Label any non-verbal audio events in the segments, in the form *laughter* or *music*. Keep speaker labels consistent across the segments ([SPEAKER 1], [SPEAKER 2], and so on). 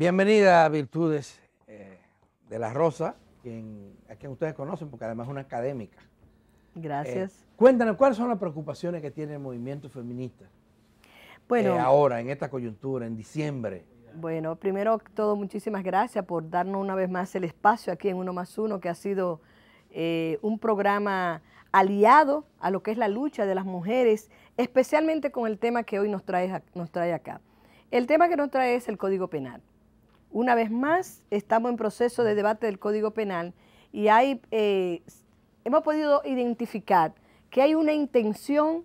[SPEAKER 1] Bienvenida a Virtudes eh, de la Rosa, a quien ustedes conocen porque además es una académica. Gracias. Eh, cuéntanos, ¿cuáles son las preocupaciones que tiene el movimiento feminista?
[SPEAKER 2] Bueno, eh, ahora,
[SPEAKER 1] en esta coyuntura, en diciembre.
[SPEAKER 2] Bueno, primero todo, muchísimas gracias por darnos una vez más el espacio aquí en Uno más Uno, que ha sido un programa aliado a lo que es la lucha de las mujeres, especialmente con el tema que hoy nos trae, nos trae acá. El tema que nos trae es el Código Penal. Una vez más, estamos en proceso de debate del Código Penal y hay, eh, hemos podido identificar que hay una intención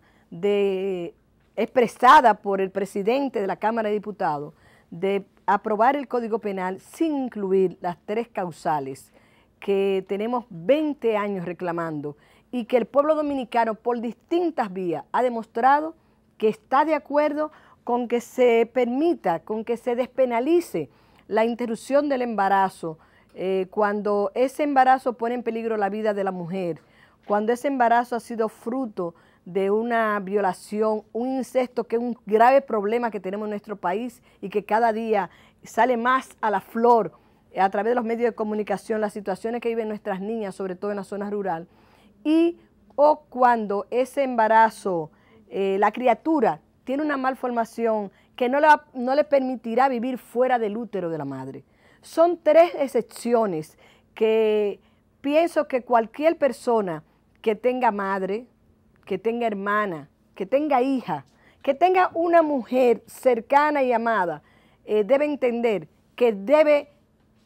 [SPEAKER 2] expresada por el presidente de la Cámara de Diputados de aprobar el Código Penal sin incluir las tres causales que tenemos 20 años reclamando y que el pueblo dominicano por distintas vías ha demostrado que está de acuerdo con que se permita, con que se despenalice la interrupción del embarazo, eh, cuando ese embarazo pone en peligro la vida de la mujer, cuando ese embarazo ha sido fruto de una violación, un incesto, que es un grave problema que tenemos en nuestro país y que cada día sale más a la flor a través de los medios de comunicación, las situaciones que viven nuestras niñas, sobre todo en la zona rural, y o cuando ese embarazo, eh, la criatura tiene una malformación que no le, no le permitirá vivir fuera del útero de la madre. Son tres excepciones que pienso que cualquier persona que tenga madre, que tenga hermana, que tenga hija, que tenga una mujer cercana y amada, eh, debe entender que debe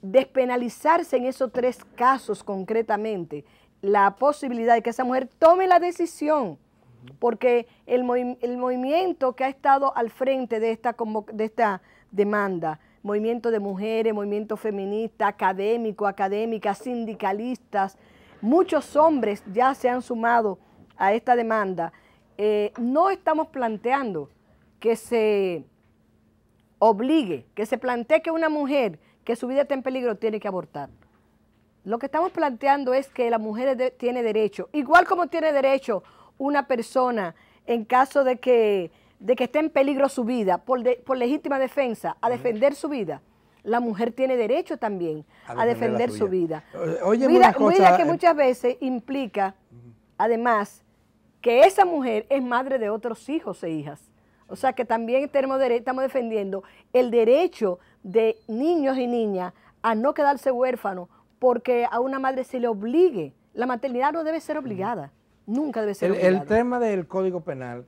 [SPEAKER 2] despenalizarse en esos tres casos concretamente la posibilidad de que esa mujer tome la decisión porque el, movimiento que ha estado al frente de esta, de esta demanda, movimiento de mujeres, movimiento feminista, académico, académicas, sindicalistas, muchos hombres ya se han sumado a esta demanda, eh, no estamos planteando que se obligue, que se plantee que una mujer que su vida está en peligro tiene que abortar. Lo que estamos planteando es que la mujer tiene derecho, igual como tiene derecho una persona en caso de que, de que esté en peligro su vida por, legítima defensa a defender su vida? La mujer tiene derecho también a, defender, su vida. Oye, mira, que eh. muchas veces implica, además, que esa mujer es madre de otros hijos e hijas. O sea que también tenemos estamos defendiendo el derecho de niños y niñas a no quedarse huérfanos porque a una madre se le obligue. La maternidad no debe ser obligada. Nunca debe ser. El,
[SPEAKER 1] tema del Código Penal,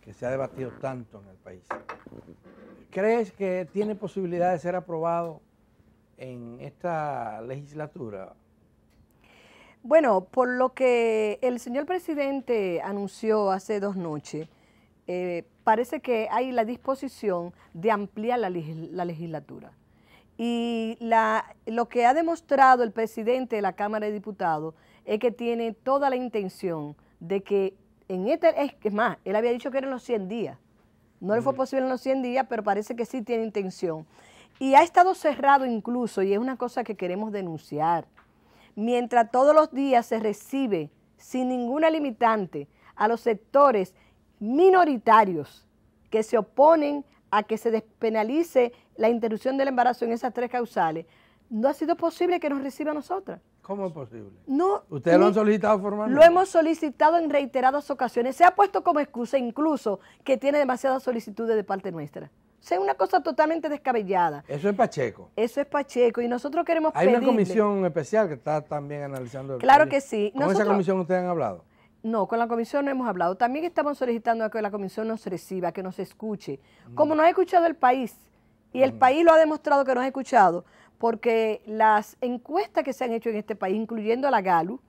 [SPEAKER 1] que se ha debatido tanto en el país, ¿crees que tiene posibilidad de ser aprobado en esta legislatura?
[SPEAKER 2] Bueno, por lo que el señor presidente anunció hace dos noches, eh, parece que hay la disposición de ampliar la, legislatura. Y lo que ha demostrado el presidente de la Cámara de Diputados es que tiene toda la intención de que en este, es más, él había dicho que eran los 100 días. No le fue posible en los 100 días, pero parece que sí tiene intención. Y ha estado cerrado incluso, y es una cosa que queremos denunciar. Mientras todos los días se recibe sin ninguna limitante a los sectores minoritarios que se oponen a que se despenalice la interrupción del embarazo en esas tres causales, no ha sido posible que nos reciba a nosotras.
[SPEAKER 1] ¿Cómo es posible?
[SPEAKER 2] No. ¿Ustedes lo han
[SPEAKER 1] solicitado formalmente? Lo
[SPEAKER 2] hemos solicitado en reiteradas ocasiones. Se ha puesto como excusa incluso que tiene demasiadas solicitudes de parte nuestra. O sea, una cosa totalmente descabellada.
[SPEAKER 1] Eso es Pacheco.
[SPEAKER 2] Eso es Pacheco y nosotros queremos Hay una comisión
[SPEAKER 1] especial que está también analizando el Claro que sí. ¿Con esa comisión ustedes han hablado?
[SPEAKER 2] No, con la comisión no hemos hablado. También estamos solicitando a que la comisión nos reciba, que nos escuche. Mm. Como nos ha escuchado el país, y el mm. país lo ha demostrado que nos ha escuchado, porque las encuestas que se han hecho en este país, incluyendo la GALU,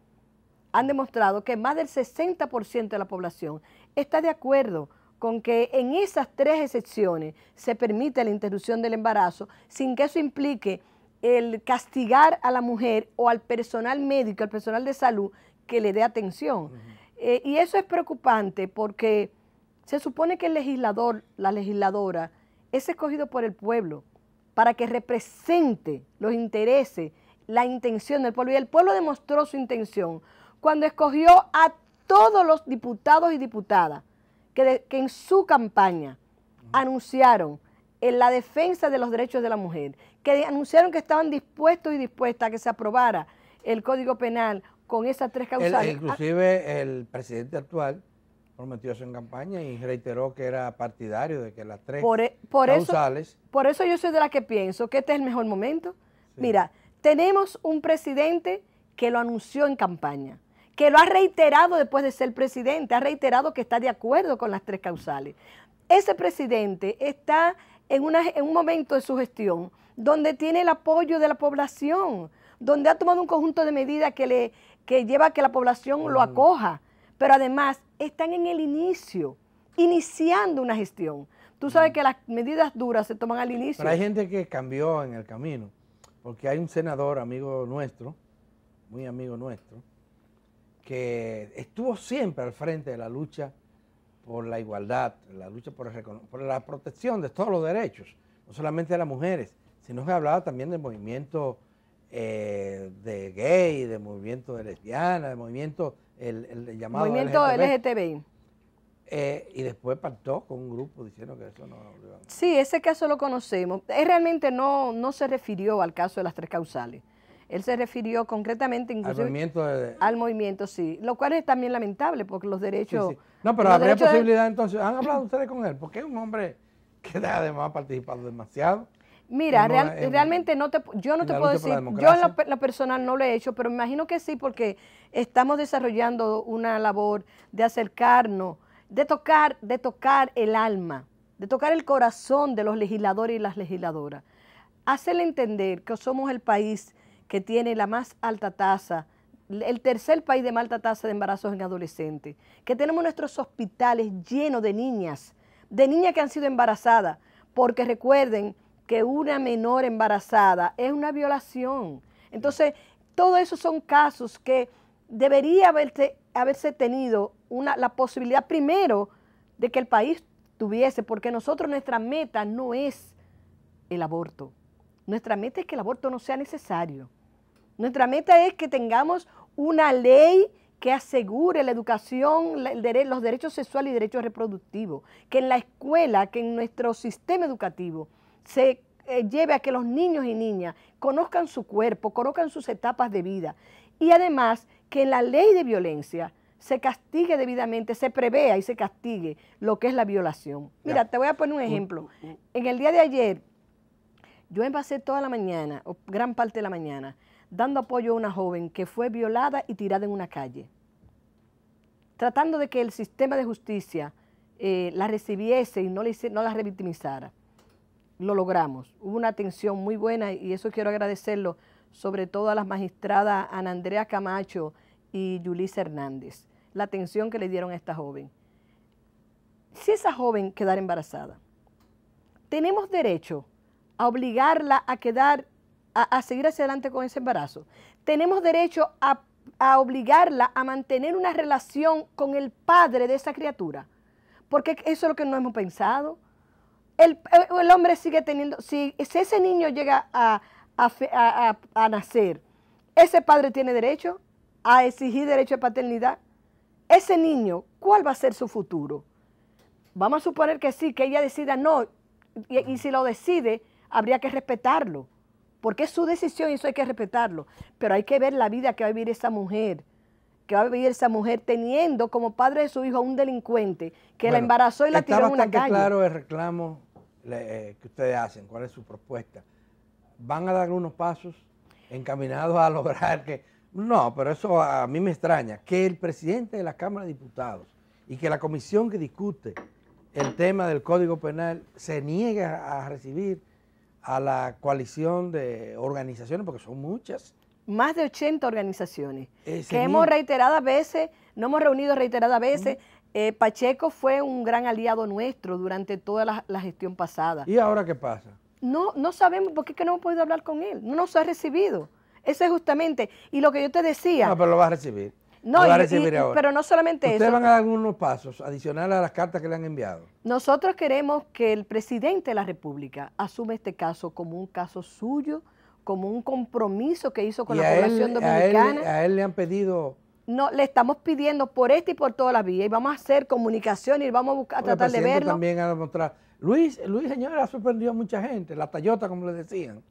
[SPEAKER 2] han demostrado que más del 60% de la población está de acuerdo con que en esas tres excepciones se permite la interrupción del embarazo sin que eso implique el castigar a la mujer o al personal médico, al personal de salud que le dé atención. Eh, y eso es preocupante porque se supone que el legislador, la legisladora, es escogido por el pueblo para que represente los intereses, la intención del pueblo. Y el pueblo demostró su intención cuando escogió a todos los diputados y diputadas que, en su campaña anunciaron en la defensa de los derechos de la mujer, que anunciaron que estaban dispuestos y dispuestas a que se aprobara el Código Penal con esas tres causales.
[SPEAKER 1] inclusive el presidente actual prometió eso en campaña y reiteró que era partidario de que las tres e, causales...
[SPEAKER 2] por eso yo soy de la que pienso que este es el mejor momento. Mira, tenemos un presidente que lo anunció en campaña, que lo ha reiterado después de ser presidente, ha reiterado que está de acuerdo con las tres causales. Ese presidente está en, en un momento de su gestión donde tiene el apoyo de la población, donde ha tomado un conjunto de medidas que, le, que lleva a que la población lo acoja pero además están en el inicio, iniciando una gestión. Tú sabes que las medidas duras se toman al inicio. Pero hay
[SPEAKER 1] gente que cambió en el camino, porque hay un senador, amigo nuestro, muy amigo nuestro, que estuvo siempre al frente de la lucha por la igualdad, la lucha por, por la protección de todos los derechos, no solamente de las mujeres, sino que hablaba también del movimiento eh, de gay, de movimiento de lesbiana, de movimiento, el, el llamado movimiento
[SPEAKER 2] LGTBI.
[SPEAKER 1] Eh, y después partó con un grupo diciendo que eso no...
[SPEAKER 2] Sí, ese caso lo conocemos. Él realmente no, no se refirió al caso de las tres causales. Él se refirió concretamente incluso al movimiento, sí, lo cual es también lamentable porque los derechos... No, pero habría posibilidad
[SPEAKER 1] entonces, ¿han hablado ustedes con él? Porque es un hombre que *laughs* además ha participado demasiado.
[SPEAKER 2] Mira, realmente no te, yo no te puedo decir, yo en lo, personal no lo he hecho, pero me imagino que sí, porque estamos desarrollando una labor de acercarnos, de tocar, de tocar el alma, de tocar el corazón de los legisladores y las legisladoras. Hacerle entender que somos el país que tiene la más alta tasa, el tercer país de más alta tasa de embarazos en adolescentes, que tenemos nuestros hospitales llenos de niñas, de niñas que han sido embarazadas, porque recuerden, que una menor embarazada es una violación. Entonces, todos esos son casos que debería haberse, haberse tenido la posibilidad primero de que el país tuviese, porque nosotros nuestra meta no es el aborto. Nuestra meta es que el aborto no sea necesario. Nuestra meta es que tengamos una ley que asegure la educación, los derechos sexuales y derechos reproductivos, que en la escuela, que en nuestro sistema educativo se eh, lleve a que los niños y niñas conozcan su cuerpo, conozcan sus etapas de vida y además que en la ley de violencia se castigue debidamente, se prevea y se castigue lo que es la violación. Mira, te voy a poner un ejemplo. En el día de ayer, yo empecé toda la mañana, o gran parte de la mañana, dando apoyo a una joven que fue violada y tirada en una calle, tratando de que el sistema de justicia eh, la recibiese y no, le, no la revictimizara lo logramos. Hubo una atención muy buena y eso quiero agradecerlo, sobre todo a las magistradas Ana Andrea Camacho y Yulisa Hernández, la atención que le dieron a esta joven. Si esa joven quedara embarazada, tenemos derecho a obligarla a quedar, a, seguir hacia adelante con ese embarazo. Tenemos derecho a, a obligarla a mantener una relación con el padre de esa criatura, porque eso es lo que no hemos pensado eh, el, hombre sigue teniendo, si, ese niño llega a, nacer, ese padre tiene derecho a exigir derecho de paternidad. Ese niño, ¿cuál va a ser su futuro? Vamos a suponer que sí, que ella decida no, y, si lo decide, habría que respetarlo, porque es su decisión y eso hay que respetarlo. Pero hay que ver la vida que va a vivir esa mujer, que va a vivir esa mujer teniendo como padre de su hijo a un delincuente que la embarazó y la tiró en una calle. claro
[SPEAKER 1] el reclamo eh, que ustedes hacen? ¿Cuál es su propuesta? ¿Van a dar unos pasos encaminados a *laughs* lograr que... No, pero eso a mí me extraña, que el presidente de la Cámara de Diputados y que la comisión que discute el tema del Código Penal se niegue a recibir a la coalición de organizaciones, porque son muchas.
[SPEAKER 2] Más de 80 organizaciones, que hemos reiterado a veces, no hemos reunido reiteradas veces. Eh, Pacheco fue un gran aliado nuestro durante toda la, gestión pasada. ¿Y ahora qué pasa? No, no sabemos por qué que no hemos podido hablar con él. No nos ha recibido. Eso es justamente. Y lo que yo te decía. No, pero lo
[SPEAKER 1] va a recibir. No, recibir ahora. pero no solamente eso. ¿Ustedes van a dar algunos pasos adicionales a las cartas que le han enviado?
[SPEAKER 2] Nosotros queremos que el presidente de la República asume este caso como un caso suyo, como un compromiso que hizo con la población dominicana. a
[SPEAKER 1] él, le han pedido
[SPEAKER 2] no, le estamos pidiendo por este y por toda la vía y vamos a hacer comunicación y vamos a tratar de verlo. También
[SPEAKER 1] Luis, Luis señora, sorprendido a mucha gente, la Tayota, como le decían,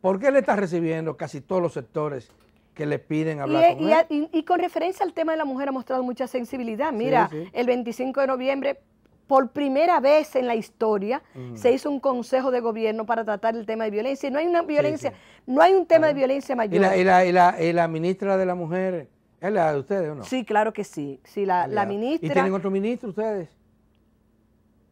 [SPEAKER 1] ¿Por qué le está recibiendo casi todos los sectores que le piden hablar con él.
[SPEAKER 2] Y, con referencia al tema de la mujer ha mostrado mucha sensibilidad. Mira, el 25 de noviembre, por primera vez en la historia, mm. se hizo un consejo de gobierno para tratar el tema de violencia. Y no hay una violencia, no hay un tema de ah. violencia mayor.
[SPEAKER 1] y la ministra de la mujer ¿Es la de ustedes o no? Sí, claro que sí. Sí, la, ministra... ¿Y tienen otro ministro ustedes?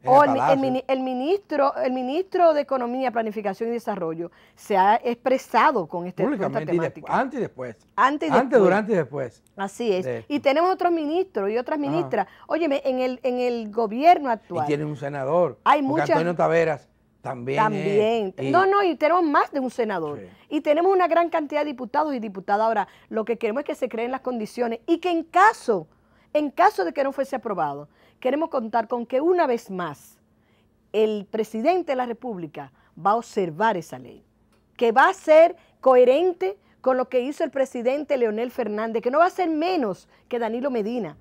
[SPEAKER 1] el,
[SPEAKER 2] ministro, el ministro de Economía, Planificación y Desarrollo se ha expresado con este temática.
[SPEAKER 1] antes y después. Antes, antes durante y después. Así es. y
[SPEAKER 2] tenemos otros ministros y otras ministras. Óyeme, en el, en el gobierno actual. Y tiene
[SPEAKER 1] un senador. Hay muchas. Antonio Taveras también. También. Eh, no, no,
[SPEAKER 2] y tenemos más de un senador. Y tenemos una gran cantidad de diputados y diputadas. Ahora, lo que queremos es que se creen las condiciones y que en caso, en caso de que no fuese aprobado, queremos contar con que una vez más el presidente de la República va a observar esa ley, que va a ser coherente con lo que hizo el presidente Leonel Fernández, que no va a ser menos que Danilo Medina,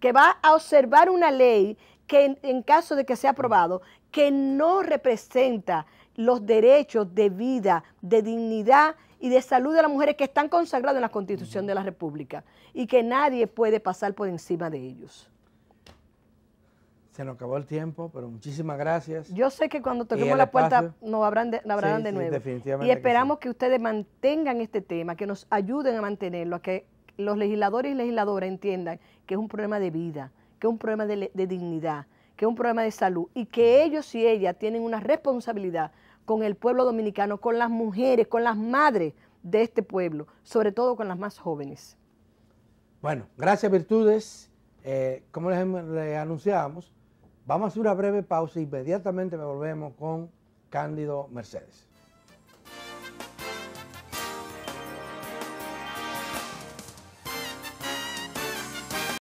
[SPEAKER 2] que va a observar una ley que en, caso de que sea aprobado, que no representa los derechos de vida, de dignidad y de salud de las mujeres que están consagrados en la Constitución de la República y que nadie puede pasar por encima de ellos.
[SPEAKER 1] Se nos acabó el tiempo, pero muchísimas gracias.
[SPEAKER 2] Yo sé que cuando toquemos la puerta nos habrán de, nuevo. y esperamos que, que, ustedes mantengan este tema, que nos ayuden a mantenerlo, a que los legisladores y legisladoras entiendan que es un problema de vida, que es un problema de, dignidad, que es un problema de salud y que ellos y ellas tienen una responsabilidad con el pueblo dominicano, con las mujeres, con las madres de este pueblo, sobre todo con las más jóvenes.
[SPEAKER 1] Bueno, gracias Virtudes. Eh, como les, anunciábamos, vamos a hacer una breve pausa. E inmediatamente me volvemos con Cándido Mercedes.